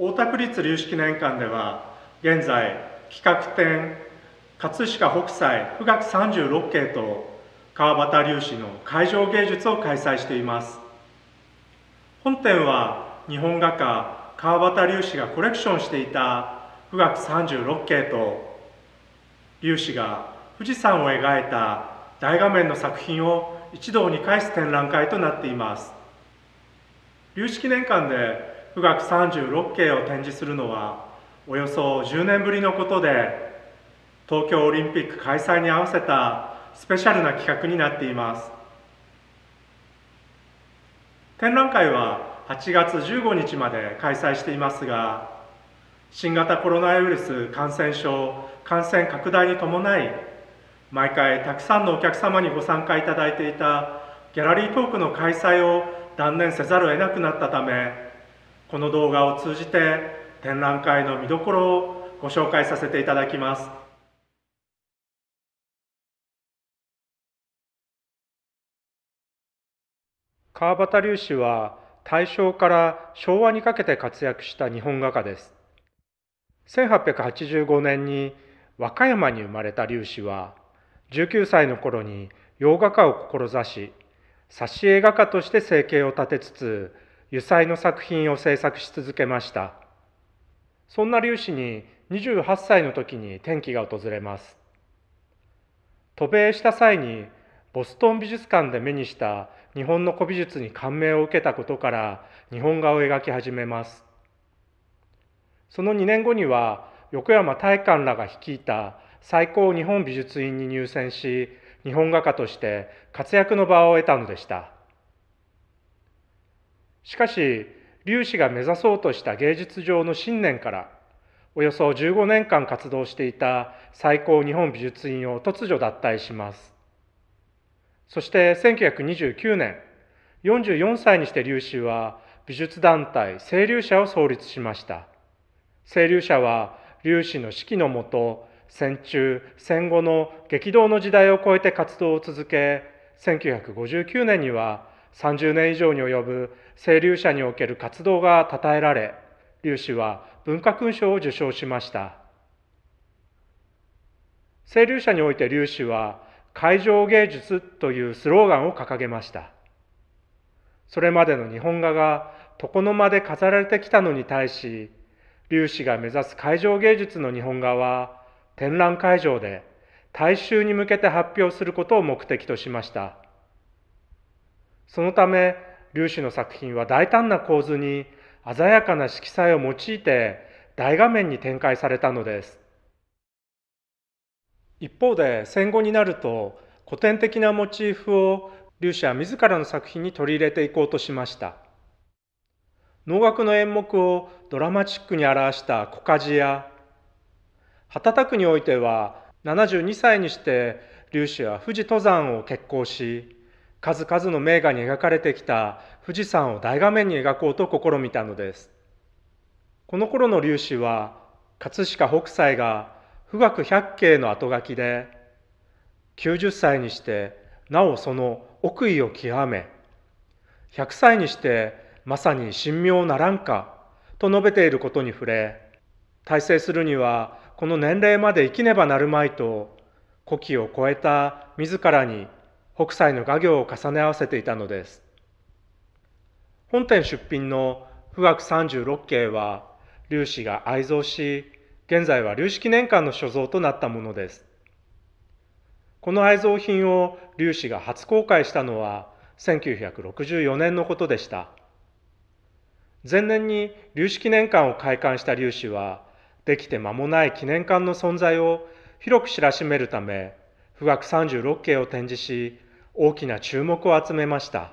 大田区立龍式年間では現在企画展葛飾北斎富岳36景と川端粒子の会場芸術を開催しています本展は日本画家川端粒子がコレクションしていた富岳36景と粒子が富士山を描いた大画面の作品を一堂に会す展覧会となっています龍式年間で富岳36景を展示するのはおよそ10年ぶりのことで東京オリンピック開催に合わせたスペシャルな企画になっています展覧会は8月15日まで開催していますが新型コロナウイルス感染症感染拡大に伴い毎回たくさんのお客様にご参加いただいていたギャラリートークの開催を断念せざるを得なくなったためこの動画を通じて展覧会の見どころをご紹介させていただきます川端龍子は大正から昭和にかけて活躍した日本画家です1885年に和歌山に生まれた龍子は19歳の頃に洋画家を志し挿絵画家として生計を立てつつ油彩の作品を制作し続けましたそんな粒子に28歳の時に転機が訪れます渡米した際にボストン美術館で目にした日本の古美術に感銘を受けたことから日本画を描き始めますその2年後には横山大観らが率いた最高日本美術院に入選し日本画家として活躍の場を得たのでしたしかし、粒氏が目指そうとした芸術上の信念から、およそ15年間活動していた最高日本美術院を突如脱退します。そして1929年、44歳にして劉氏は美術団体清流社を創立しました。清流社は劉氏の指揮のもと、戦中、戦後の激動の時代を超えて活動を続け、1959年には30年以上に及ぶ清流者における活動が称えられ、劉氏は文化勲章を受章しました。清流者において劉氏は、海上芸術というスローガンを掲げました。それまでの日本画が床の間で飾られてきたのに対し、劉氏が目指す海上芸術の日本画は、展覧会場で大衆に向けて発表することを目的としました。そのため、粒子の作品は大胆な構図に鮮やかな色彩を用いて大画面に展開されたのです一方で戦後になると古典的なモチーフを粒子は自らの作品に取り入れていこうとしました能楽の演目をドラマチックに表した「小鍛冶や旗田区においては72歳にして粒子は富士登山を決行し数々の名画に描かれてきた富士山を大画面に描こうと試みたのですこの頃の粒子は葛飾北斎が「富岳百景」の後書きで90歳にしてなおその奥意を極め100歳にしてまさに神妙ならんかと述べていることに触れ大成するにはこの年齢まで生きねばなるまいと古希を超えた自らに北斎の画業を重ね合わせていたのです。本店出品の富岳十六景は、粒子が愛蔵し、現在は粒子記念館の所蔵となったものです。この愛蔵品を粒子が初公開したのは1964年のことでした。前年に粒子記念館を開館した粒子は、できて間もない記念館の存在を広く知らしめるため、富岳十六景を展示し、大きな注目を集めました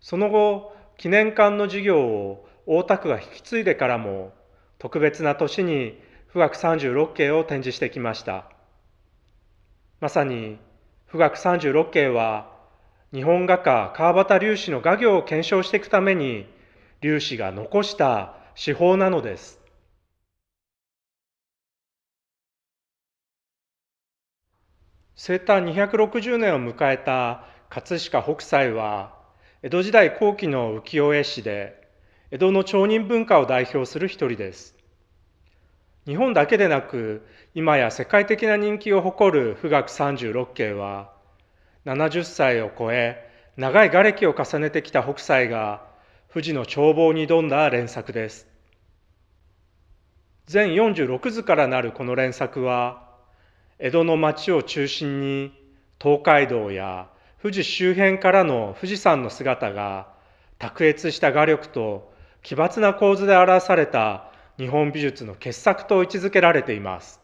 その後記念館の事業を大田区が引き継いでからも特別な年に富岳36景を展示してきましたまさに富岳36景は日本画家川端粒子の画業を検証していくために粒子が残した手法なのです生誕260年を迎えた葛飾北斎は江戸時代後期の浮世絵師で江戸の町人文化を代表する一人です日本だけでなく今や世界的な人気を誇る富岳三十六景は70歳を超え長い瓦礫を重ねてきた北斎が富士の眺望に挑んだ連作です全46図からなるこの連作は江戸の町を中心に東海道や富士周辺からの富士山の姿が卓越した画力と奇抜な構図で表された日本美術の傑作と位置づけられています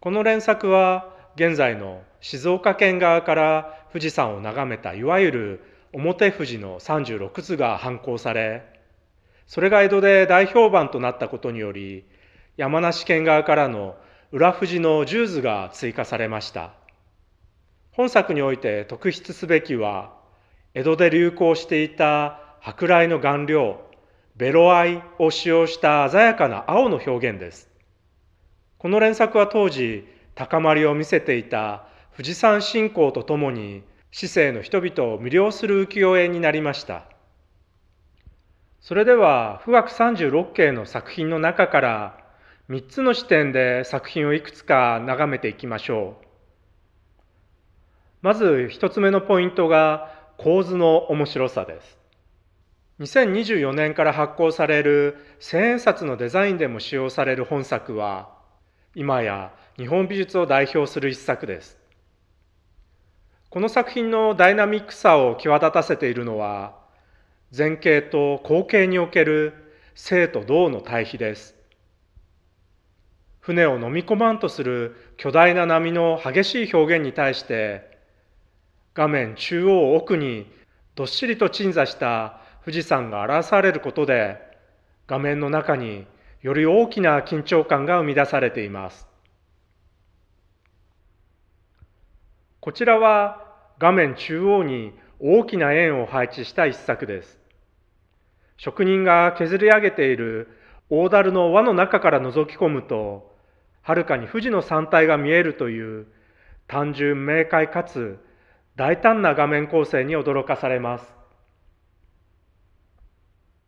この連作は現在の静岡県側から富士山を眺めたいわゆる表富士の36図が刊行されそれが江戸で大評判となったことにより山梨県側からの裏富士のジューズが追加されました本作において特筆すべきは江戸で流行していた舶来の顔料ベロアイを使用した鮮やかな青の表現ですこの連作は当時高まりを見せていた富士山信仰とともに市政の人々を魅了する浮世絵になりましたそれでは富岳36景の作品の中から3つの視点で作品をいくつか眺めていきましょう。まず1つ目のポイントが構図の面白さです。2024年から発行される千円札のデザインでも使用される本作は今や日本美術を代表する一作です。この作品のダイナミックさを際立たせているのは前景と後景における静と動の対比です。船を飲み込まんとする巨大な波の激しい表現に対して画面中央奥にどっしりと鎮座した富士山が表されることで画面の中により大きな緊張感が生み出されていますこちらは画面中央に大きな円を配置した一作です職人が削り上げている大樽の輪の中から覗き込むとはるかに富士の山体が見えるという単純明快かつ大胆な画面構成に驚かされます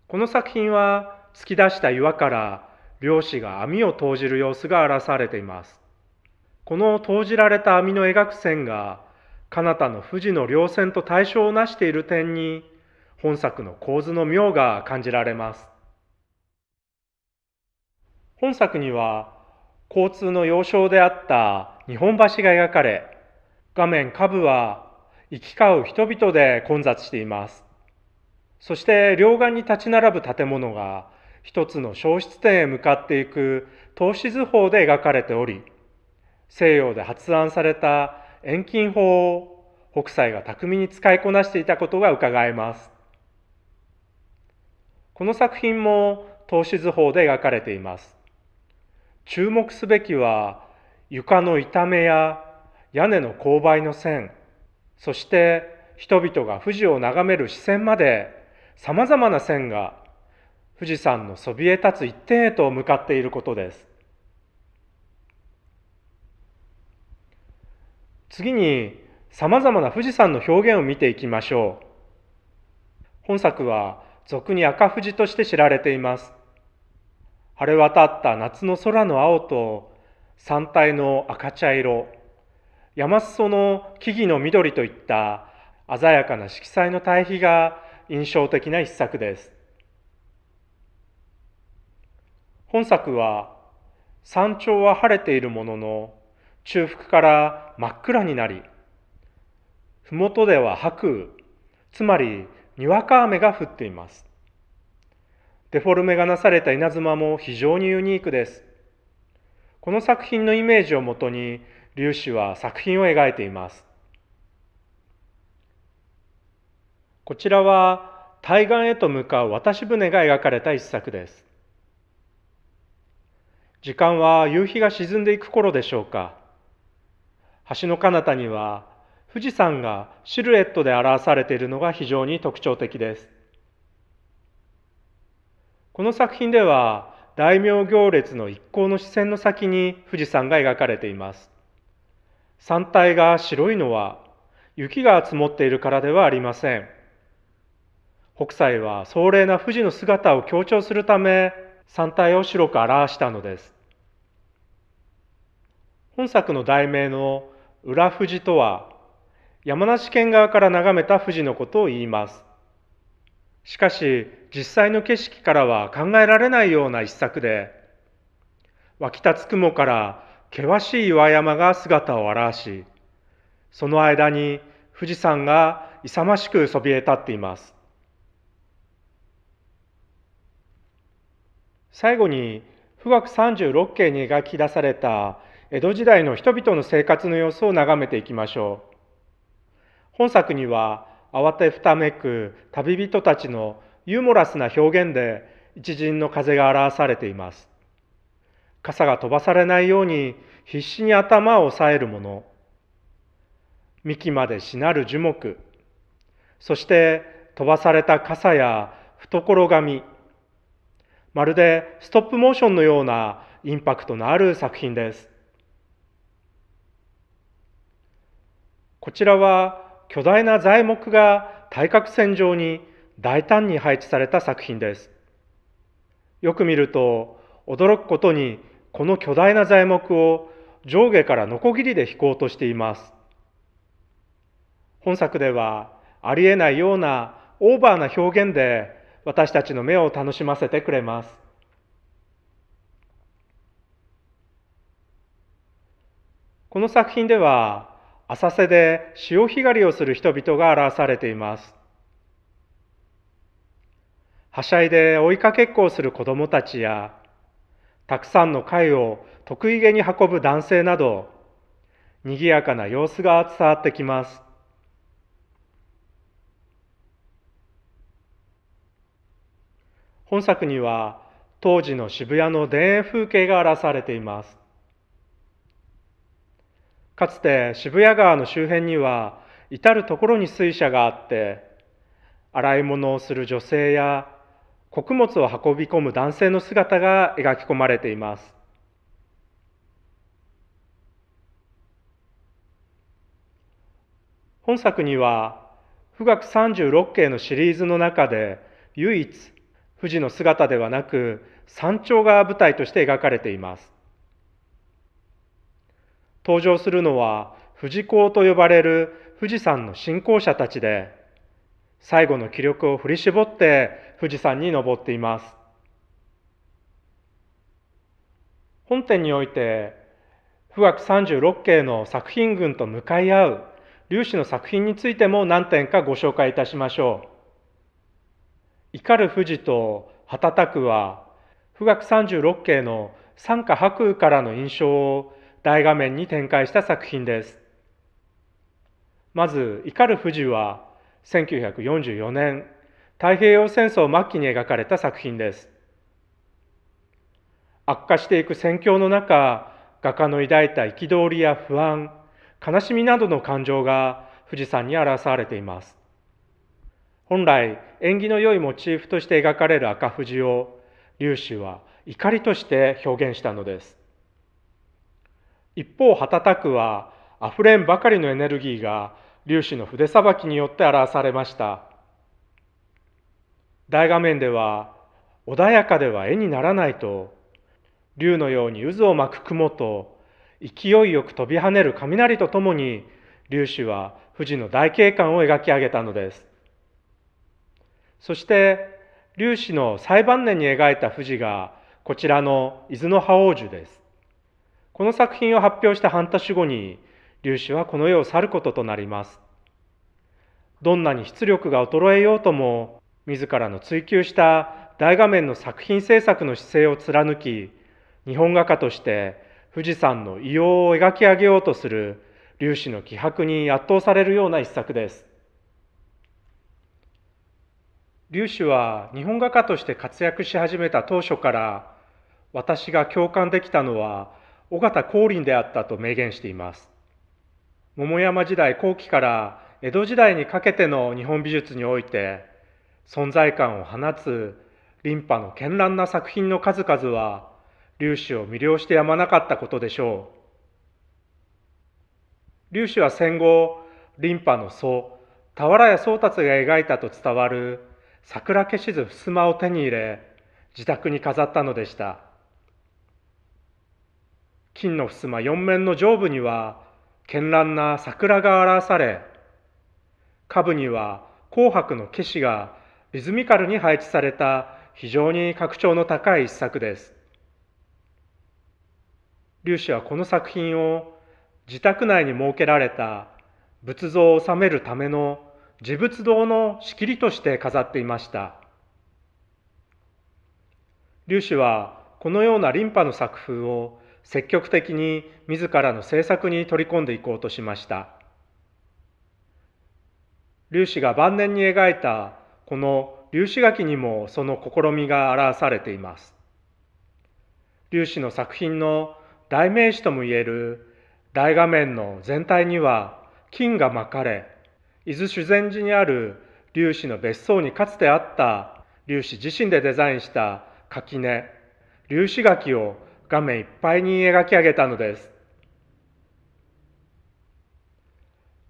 この作品は突き出した岩から漁師が網を投じる様子が表されていますこの投じられた網の描く線が彼方の富士の稜線と対照をなしている点に本作の構図の妙が感じられます本作には交通の要衝であった日本橋が描かれ、画面下部は行き交う人々で混雑しています。そして両岸に立ち並ぶ建物が一つの消失点へ向かっていく投資図法で描かれており、西洋で発案された遠近法を北斎が巧みに使いこなしていたことが伺えます。この作品も投資図法で描かれています。注目すべきは床の板めや屋根の勾配の線そして人々が富士を眺める視線までさまざまな線が富士山のそびえ立つ一点へと向かっていることです次にさまざまな富士山の表現を見ていきましょう本作は俗に赤富士として知られています晴れ渡った夏の空の青と山体の赤茶色山裾の木々の緑といった鮮やかな色彩の対比が印象的な一作です本作は山頂は晴れているものの中腹から真っ暗になり麓では白雨つまりにわか雨が降っていますデフォルメがなされた稲妻も非常にユニークです。この作品のイメージをもとに、粒子は作品を描いています。こちらは対岸へと向かう渡し船が描かれた一作です。時間は夕日が沈んでいく頃でしょうか。橋の彼方には富士山がシルエットで表されているのが非常に特徴的です。この作品では大名行列の一行の視線の先に富士山が描かれています山体が白いのは雪が積もっているからではありません北斎は壮麗な富士の姿を強調するため山体を白く表したのです本作の題名の「裏富士」とは山梨県側から眺めた富士のことを言いますしかし実際の景色からは考えられないような一作で、湧き立つ雲から険しい岩山が姿を現し、その間に富士山が勇ましくそびえ立っています。最後に、富岳十六景に描き出された江戸時代の人々の生活の様子を眺めていきましょう。本作には、慌てふためく旅人たちのユーモラスな表現で一陣の風が表されています。傘が飛ばされないように必死に頭を押さえるもの、幹までしなる樹木、そして飛ばされた傘や懐紙、まるでストップモーションのようなインパクトのある作品です。こちらは巨大な材木が対角線上に大胆に配置された作品ですよく見ると驚くことにこの巨大な材木を上下からノコギリで引こうとしています本作ではありえないようなオーバーな表現で私たちの目を楽しませてくれますこの作品では浅瀬で潮干狩りをする人々が表されていますはしゃいで追いかけっこをする子どもたちやたくさんの貝を得意げに運ぶ男性などにぎやかな様子が伝わってきます本作には当時の渋谷の田園風景が荒らされていますかつて渋谷川の周辺には至る所に水車があって洗い物をする女性や穀物を運び込む男性の姿が描き込まれています。本作には「富岳36景」のシリーズの中で唯一富士の姿ではなく山頂が舞台として描かれています。登場するのは富士講と呼ばれる富士山の信仰者たちで最後の気力を振り絞って富士山に登っています。本展において、富岳36景の作品群と向かい合う粒子の作品についても何点かご紹介いたしましょう。怒る富士と羽たたくは、富岳36景の三下白雨からの印象を大画面に展開した作品です。まず、怒る富士は1944年太平洋戦争末期に描かれた作品です。悪化していく戦況の中、画家の抱いた憤りや不安、悲しみなどの感情が富士山に表されています。本来、縁起の良いモチーフとして描かれる赤富士を、劉氏は怒りとして表現したのです。一方、羽たくは、溢れんばかりのエネルギーが、粒子の筆さばきによって表されました。大画面では穏やかでは絵にならないと竜のように渦を巻く雲と勢いよく飛び跳ねる雷とともに粒子は富士の大景観を描き上げたのですそして粒子の最晩年に描いた富士がこちらの伊豆の覇王樹ですこの作品を発表した半年後に粒子はこの世を去ることとなりますどんなに出力が衰えようとも自らの追求した大画面の作品制作の姿勢を貫き日本画家として富士山の異様を描き上げようとする粒子の気迫に圧倒されるような一作です粒子は日本画家として活躍し始めた当初から私が共感できたのは尾形光琳であったと明言しています桃山時代後期から江戸時代にかけての日本美術において存在感を放つ琳派の絢爛な作品の数々は粒子を魅了してやまなかったことでしょう粒子は戦後琳派の僧俵屋宗達が描いたと伝わる桜消し図襖を手に入れ自宅に飾ったのでした金の襖四面の上部には絢爛な桜が表され下部には紅白の消しがリズミカルに配置された非常に格調の高い一作です。劉氏はこの作品を自宅内に設けられた仏像を収めるための自仏堂の仕切りとして飾っていました。ウ氏はこのようなリンパの作風を積極的に自らの制作に取り込んでいこうとしました。ウ氏が晩年に描いたこの粒子書きにもその試みが表されています。粒子の作品の代名詞ともいえる大画面の全体には金が巻かれ、伊豆修善寺にある粒子の別荘にかつてあった粒子自身でデザインした垣根、粒子垣きを画面いっぱいに描き上げたのです。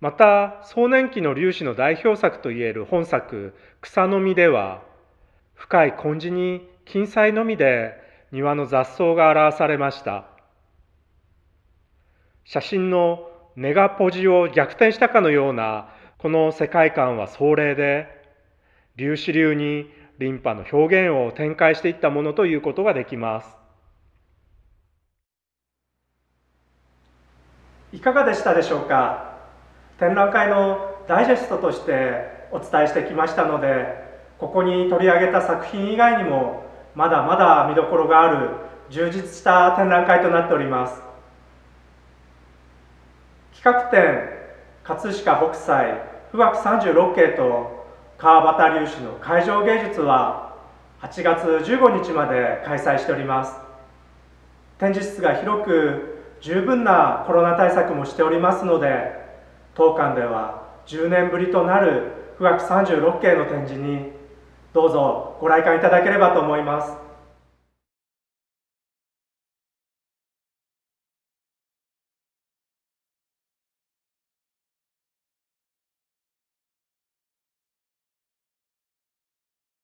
また壮年期の粒子の代表作といえる本作「草の実」では深い根地に金彩のみで庭の雑草が表されました写真のネガポジを逆転したかのようなこの世界観は壮麗で粒子流にリンパの表現を展開していったものということができますいかがでしたでしょうか展覧会のダイジェストとしてお伝えしてきましたのでここに取り上げた作品以外にもまだまだ見どころがある充実した展覧会となっております企画展葛飾北斎富岳十六景と川端隆史の会場芸術は8月15日まで開催しております展示室が広く十分なコロナ対策もしておりますので当館では10年ぶりとなる富岳36景の展示にどうぞご来館いただければと思います